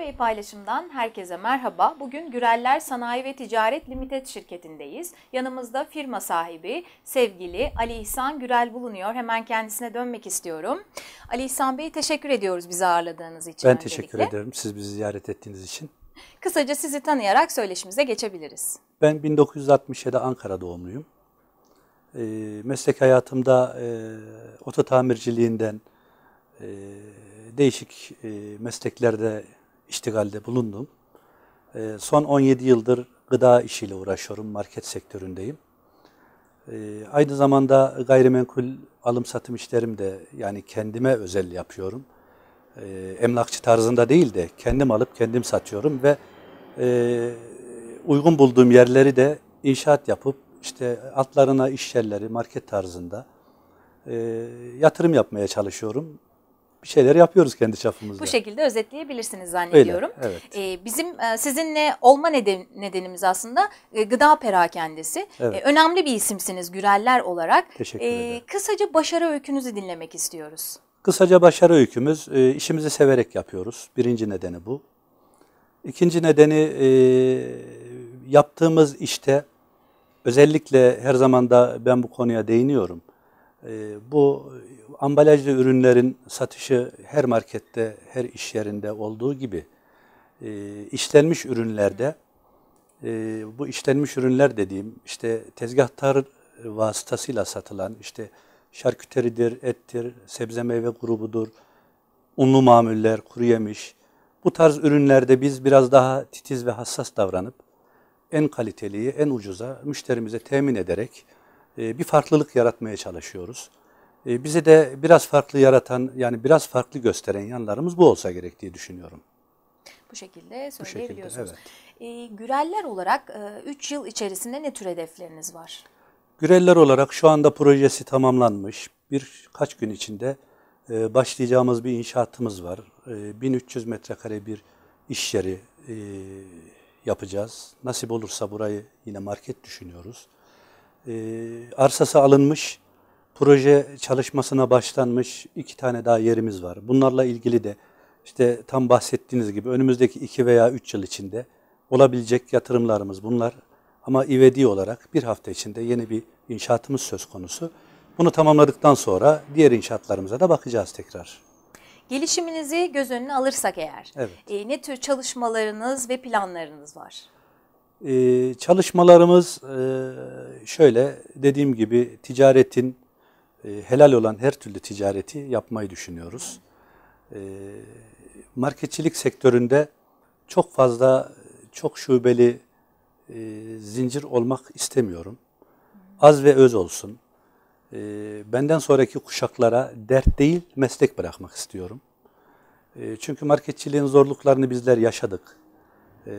Bey paylaşımdan herkese merhaba. Bugün Güreller Sanayi ve Ticaret Limited şirketindeyiz. Yanımızda firma sahibi sevgili Ali İhsan Gürel bulunuyor. Hemen kendisine dönmek istiyorum. Ali İhsan Bey teşekkür ediyoruz bizi ağırladığınız için. Ben öncelikle. teşekkür ederim siz bizi ziyaret ettiğiniz için. Kısaca sizi tanıyarak söyleşimize geçebiliriz. Ben 1967 Ankara doğumluyum. E, meslek hayatımda e, oto tamirciliğinden e, değişik e, mesleklerde iştigalde bulundum. E, son 17 yıldır gıda işiyle uğraşıyorum, market sektöründeyim. E, aynı zamanda gayrimenkul alım satım işlerim de yani kendime özel yapıyorum. E, emlakçı tarzında değil de kendim alıp kendim satıyorum ve e, uygun bulduğum yerleri de inşaat yapıp işte altlarına iş yerleri market tarzında e, yatırım yapmaya çalışıyorum bir şeyler yapıyoruz kendi çapımızda. Bu şekilde özetleyebilirsiniz zannediyorum. Öyle, evet. Ee, bizim e, sizinle olma neden, nedenimiz aslında e, gıda perakendesi. Evet. E, önemli bir isimsiniz güreller olarak. Teşekkür e, ederim. E, kısaca başarı öykünüzü dinlemek istiyoruz. Kısaca başarı öykümüz e, işimizi severek yapıyoruz. Birinci nedeni bu. İkinci nedeni yaptığımız işte özellikle her zaman da ben bu konuya değiniyorum. Ee, bu ambalajlı ürünlerin satışı her markette, her iş yerinde olduğu gibi e, işlenmiş ürünlerde e, bu işlenmiş ürünler dediğim işte tezgahtar vasıtasıyla satılan işte şarküteridir, ettir, sebze meyve grubudur, unlu mamuller, kuru yemiş. Bu tarz ürünlerde biz biraz daha titiz ve hassas davranıp en kaliteliyi en ucuza müşterimize temin ederek e, bir farklılık yaratmaya çalışıyoruz. E, bizi de biraz farklı yaratan, yani biraz farklı gösteren yanlarımız bu olsa gerek diye düşünüyorum. Bu şekilde söyleyebiliyorsunuz. Bu şekilde, e, Güreller olarak 3 yıl içerisinde ne tür hedefleriniz var? Güreller olarak şu anda projesi tamamlanmış. Birkaç gün içinde başlayacağımız bir inşaatımız var. 1300 metrekare bir iş yeri yapacağız. Nasip olursa burayı yine market düşünüyoruz e, arsası alınmış, proje çalışmasına başlanmış iki tane daha yerimiz var. Bunlarla ilgili de işte tam bahsettiğiniz gibi önümüzdeki iki veya üç yıl içinde olabilecek yatırımlarımız bunlar. Ama ivedi olarak bir hafta içinde yeni bir inşaatımız söz konusu. Bunu tamamladıktan sonra diğer inşaatlarımıza da bakacağız tekrar. Gelişiminizi göz önüne alırsak eğer, evet. e, ne tür çalışmalarınız ve planlarınız var? Ee, çalışmalarımız e, şöyle dediğim gibi ticaretin e, helal olan her türlü ticareti yapmayı düşünüyoruz. E, marketçilik sektöründe çok fazla çok şubeli e, zincir olmak istemiyorum. Az ve öz olsun. E, benden sonraki kuşaklara dert değil meslek bırakmak istiyorum. E, çünkü marketçiliğin zorluklarını bizler yaşadık. E,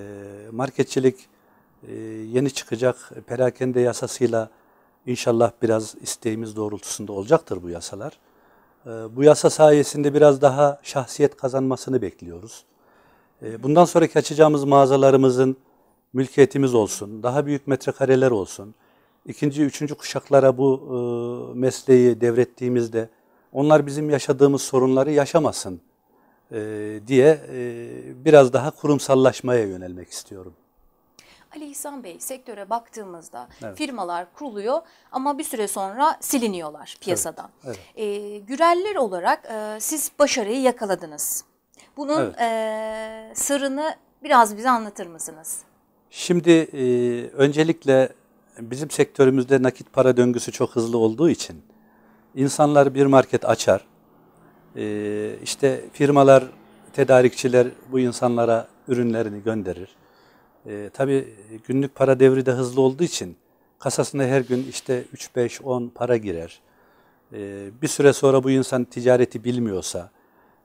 marketçilik ee, yeni çıkacak perakende yasasıyla inşallah biraz isteğimiz doğrultusunda olacaktır bu yasalar. Ee, bu yasa sayesinde biraz daha şahsiyet kazanmasını bekliyoruz. Ee, bundan sonraki açacağımız mağazalarımızın mülkiyetimiz olsun, daha büyük metrekareler olsun. İkinci, üçüncü kuşaklara bu e, mesleği devrettiğimizde onlar bizim yaşadığımız sorunları yaşamasın e, diye e, biraz daha kurumsallaşmaya yönelmek istiyorum. Ali İhsan Bey sektöre baktığımızda evet. firmalar kuruluyor ama bir süre sonra siliniyorlar piyasadan. Evet. Evet. E, güreller olarak e, siz başarıyı yakaladınız. Bunun evet. e, sırrını biraz bize anlatır mısınız? Şimdi e, öncelikle bizim sektörümüzde nakit para döngüsü çok hızlı olduğu için insanlar bir market açar. E, işte firmalar, tedarikçiler bu insanlara ürünlerini gönderir. E, tabii günlük para devri de hızlı olduğu için kasasına her gün işte 3, 5, 10 para girer. E, bir süre sonra bu insan ticareti bilmiyorsa,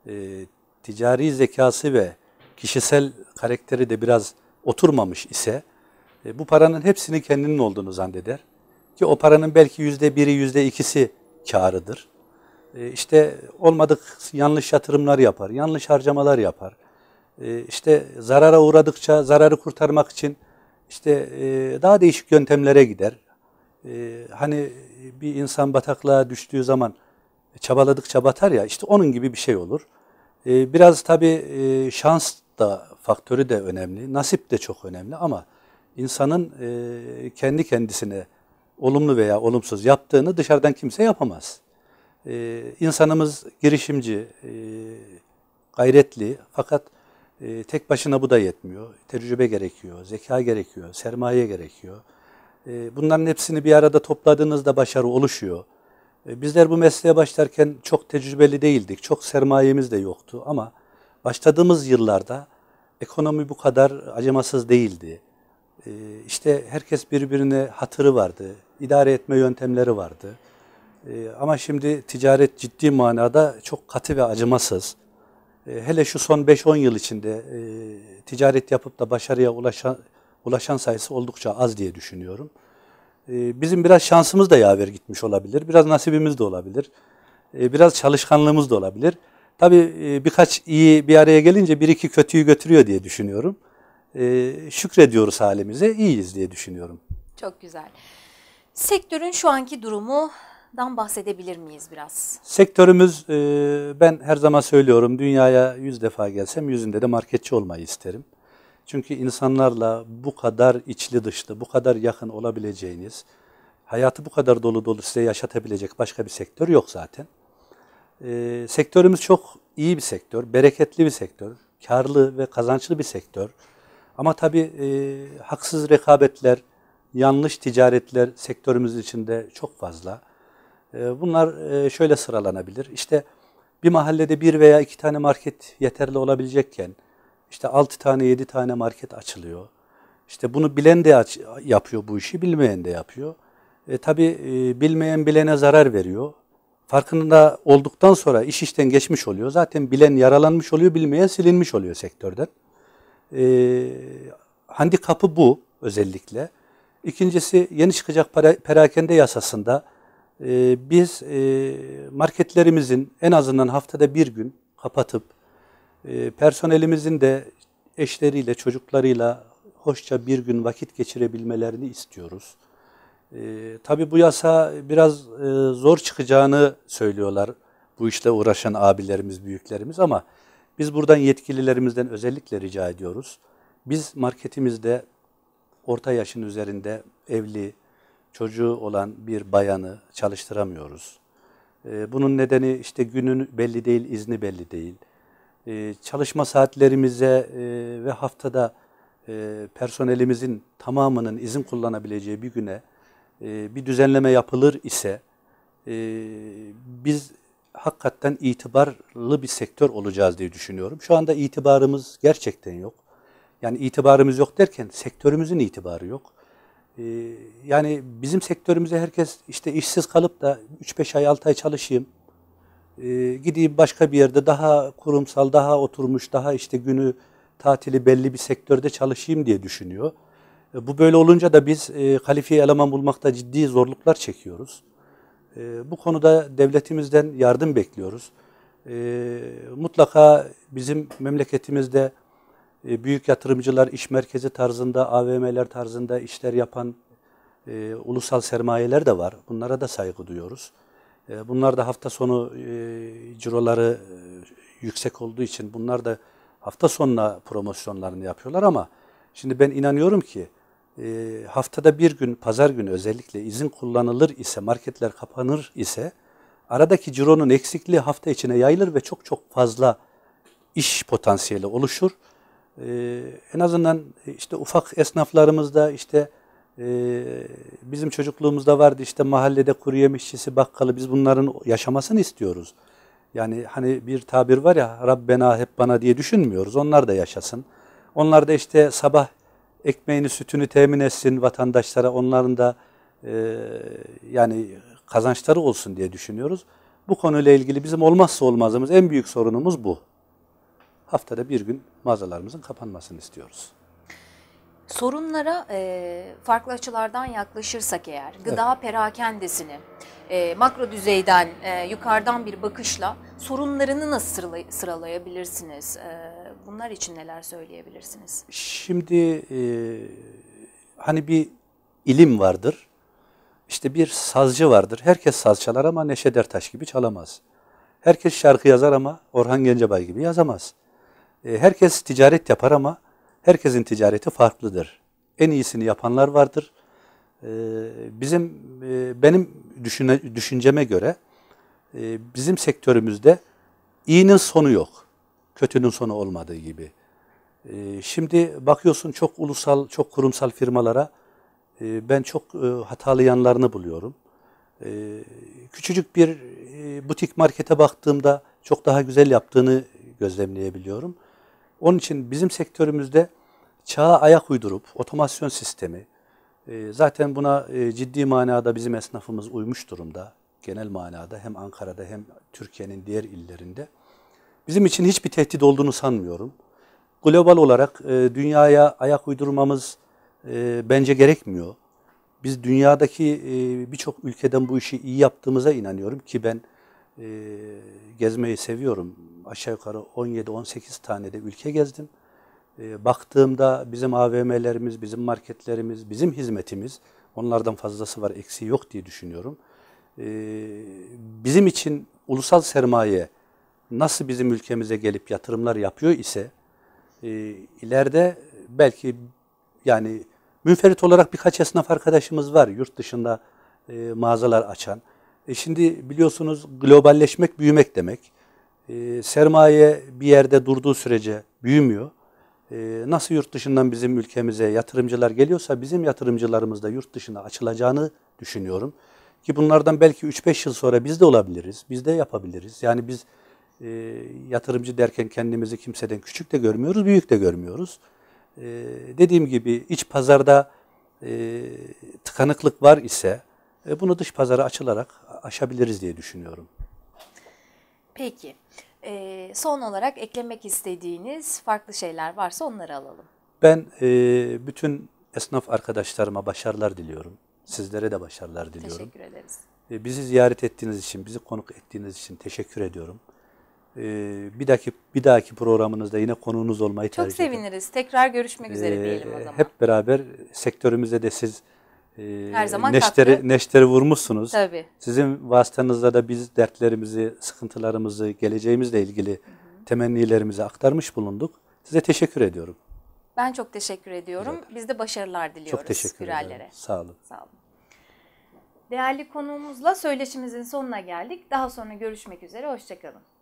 e, ticari zekası ve kişisel karakteri de biraz oturmamış ise, e, bu paranın hepsini kendinin olduğunu zanneder. Ki o paranın belki yüzde biri, yüzde ikisi karıdır. E, işte olmadık yanlış yatırımlar yapar, yanlış harcamalar yapar. Ee, işte zarara uğradıkça zararı kurtarmak için işte e, daha değişik yöntemlere gider. Ee, hani bir insan bataklığa düştüğü zaman e, çabaladıkça batar ya işte onun gibi bir şey olur. Ee, biraz tabii e, şans da faktörü de önemli, nasip de çok önemli ama insanın kendi kendisine olumlu veya olumsuz yaptığını dışarıdan kimse yapamaz. İnsanımız girişimci, gayretli fakat e, tek başına bu da yetmiyor. Tecrübe gerekiyor, zeka gerekiyor, sermaye gerekiyor. E, bunların hepsini bir arada topladığınızda başarı oluşuyor. E, bizler bu mesleğe başlarken çok tecrübeli değildik, çok sermayemiz de yoktu ama başladığımız yıllarda ekonomi bu kadar acımasız değildi. E, işte herkes birbirine hatırı vardı, idare etme yöntemleri vardı. ama şimdi ticaret ciddi manada çok katı ve acımasız. E, hele şu son 5-10 yıl içinde e, ticaret yapıp da başarıya ulaşan, ulaşan sayısı oldukça az diye düşünüyorum. E, bizim biraz şansımız da yaver gitmiş olabilir, biraz nasibimiz de olabilir, e, biraz çalışkanlığımız da olabilir. Tabii e, birkaç iyi bir araya gelince bir iki kötüyü götürüyor diye düşünüyorum. E, şükrediyoruz halimize, iyiyiz diye düşünüyorum. Çok güzel. Sektörün şu anki durumu dan bahsedebilir miyiz biraz? Sektörümüz e, ben her zaman söylüyorum dünyaya yüz defa gelsem yüzünde de marketçi olmayı isterim. Çünkü insanlarla bu kadar içli dışlı, bu kadar yakın olabileceğiniz, hayatı bu kadar dolu dolu size yaşatabilecek başka bir sektör yok zaten. E, sektörümüz çok iyi bir sektör, bereketli bir sektör, karlı ve kazançlı bir sektör. Ama tabii e, haksız rekabetler, yanlış ticaretler sektörümüz içinde çok fazla. Ee, bunlar e, şöyle sıralanabilir. İşte bir mahallede bir veya iki tane market yeterli olabilecekken işte altı tane yedi tane market açılıyor. İşte bunu bilen de yapıyor bu işi, bilmeyen de yapıyor. E, tabii e, bilmeyen bilene zarar veriyor. Farkında olduktan sonra iş işten geçmiş oluyor. Zaten bilen yaralanmış oluyor, bilmeyen silinmiş oluyor sektörden. E, handikapı bu özellikle. İkincisi yeni çıkacak para, perakende yasasında ee, biz e, marketlerimizin en azından haftada bir gün kapatıp e, personelimizin de eşleriyle, çocuklarıyla hoşça bir gün vakit geçirebilmelerini istiyoruz. E, tabii bu yasa biraz e, zor çıkacağını söylüyorlar bu işte uğraşan abilerimiz, büyüklerimiz ama biz buradan yetkililerimizden özellikle rica ediyoruz. Biz marketimizde orta yaşın üzerinde evli, çocuğu olan bir bayanı çalıştıramıyoruz. Ee, bunun nedeni işte günün belli değil, izni belli değil. Ee, çalışma saatlerimize e, ve haftada e, personelimizin tamamının izin kullanabileceği bir güne e, bir düzenleme yapılır ise biz hakikaten itibarlı bir sektör olacağız diye düşünüyorum. Şu anda itibarımız gerçekten yok. Yani itibarımız yok derken sektörümüzün itibarı yok. Ee, yani bizim sektörümüze herkes işte işsiz kalıp da 3-5 ay 6 ay çalışayım. Ee, gideyim başka bir yerde daha kurumsal, daha oturmuş, daha işte günü tatili belli bir sektörde çalışayım diye düşünüyor. Ee, bu böyle olunca da biz kalifiye e, eleman bulmakta ciddi zorluklar çekiyoruz. Bu konuda devletimizden yardım bekliyoruz. Mutlaka bizim memleketimizde e, büyük yatırımcılar iş merkezi tarzında, AVM'ler tarzında işler yapan e, ulusal sermayeler de var. Bunlara da saygı duyuyoruz. E, bunlar da hafta sonu e, ciroları e, yüksek olduğu için bunlar da hafta sonuna promosyonlarını yapıyorlar ama şimdi ben inanıyorum ki e, haftada bir gün, pazar günü özellikle izin kullanılır ise, marketler kapanır ise aradaki cironun eksikliği hafta içine yayılır ve çok çok fazla iş potansiyeli oluşur. Ee, en azından e, işte ufak esnaflarımızda işte e, bizim çocukluğumuzda vardı işte mahallede kuru yemişçisi, bakkalı biz bunların yaşamasını istiyoruz. Yani hani bir tabir var ya Rabbena hep bana diye düşünmüyoruz. Onlar da yaşasın. Onlar da işte sabah ekmeğini, sütünü temin etsin vatandaşlara. Onların da e, yani kazançları olsun diye düşünüyoruz. Bu konuyla ilgili bizim olmazsa olmazımız en büyük sorunumuz bu haftada bir gün mağazalarımızın kapanmasını istiyoruz. Sorunlara e, farklı açılardan yaklaşırsak eğer, gıda evet. perakendesini e, makro düzeyden, e, yukarıdan bir bakışla sorunlarını nasıl sıralayabilirsiniz? E, bunlar için neler söyleyebilirsiniz? Şimdi e, hani bir ilim vardır, işte bir sazcı vardır. Herkes saz çalar ama Neşe Ertaş gibi çalamaz. Herkes şarkı yazar ama Orhan Gencebay gibi yazamaz. E, herkes ticaret yapar ama herkesin ticareti farklıdır. En iyisini yapanlar vardır. E, bizim e, benim düşüne, düşünceme göre bizim sektörümüzde iyinin sonu yok. Kötünün sonu olmadığı gibi. Şimdi bakıyorsun çok ulusal, çok kurumsal firmalara ben çok hatalı yanlarını buluyorum. Küçücük bir butik markete baktığımda çok daha güzel yaptığını gözlemleyebiliyorum. Onun için bizim sektörümüzde çağa ayak uydurup otomasyon sistemi, e, zaten buna e, ciddi manada bizim esnafımız uymuş durumda. Genel manada hem Ankara'da hem Türkiye'nin diğer illerinde. Bizim için hiçbir tehdit olduğunu sanmıyorum. Global olarak e, dünyaya ayak uydurmamız bence gerekmiyor. Biz dünyadaki birçok ülkeden bu işi iyi yaptığımıza inanıyorum ki ben e, gezmeyi seviyorum. Aşağı yukarı 17-18 tane de ülke gezdim. E, baktığımda bizim AVM'lerimiz, bizim marketlerimiz, bizim hizmetimiz onlardan fazlası var, eksiği yok diye düşünüyorum. E, bizim için ulusal sermaye nasıl bizim ülkemize gelip yatırımlar yapıyor ise e, ileride belki yani münferit olarak birkaç esnaf arkadaşımız var yurt dışında e, mağazalar açan. E şimdi biliyorsunuz globalleşmek büyümek demek. E, sermaye bir yerde durduğu sürece büyümüyor. E, nasıl yurt dışından bizim ülkemize yatırımcılar geliyorsa bizim yatırımcılarımız da yurt dışına açılacağını düşünüyorum. Ki bunlardan belki 3-5 yıl sonra biz de olabiliriz, biz de yapabiliriz. Yani biz e, yatırımcı derken kendimizi kimseden küçük de görmüyoruz, büyük de görmüyoruz. E, dediğim gibi iç pazarda e, tıkanıklık var ise e, bunu dış pazara açılarak aşabiliriz diye düşünüyorum. Peki. E, son olarak eklemek istediğiniz farklı şeyler varsa onları alalım. Ben e, bütün esnaf arkadaşlarıma başarılar diliyorum. Sizlere de başarılar diliyorum. Teşekkür ederiz. bizi ziyaret ettiğiniz için, bizi konuk ettiğiniz için teşekkür ediyorum. bir dahaki bir dahaki programınızda yine konuğunuz olmayı Çok tercih ederim. Çok seviniriz. Tekrar görüşmek üzere diyelim o zaman. Hep beraber sektörümüzde de siz her ee, zaman neşteri, katkı. neşteri vurmuşsunuz. Tabii. Sizin vasıtanızla da biz dertlerimizi, sıkıntılarımızı, geleceğimizle ilgili hı hı. temennilerimizi aktarmış bulunduk. Size teşekkür ediyorum. Ben çok teşekkür ediyorum. Biz de başarılar diliyoruz. Çok teşekkür Hürallere. ederim. Sağ olun. Sağ olun. Değerli konuğumuzla söyleşimizin sonuna geldik. Daha sonra görüşmek üzere. Hoşçakalın.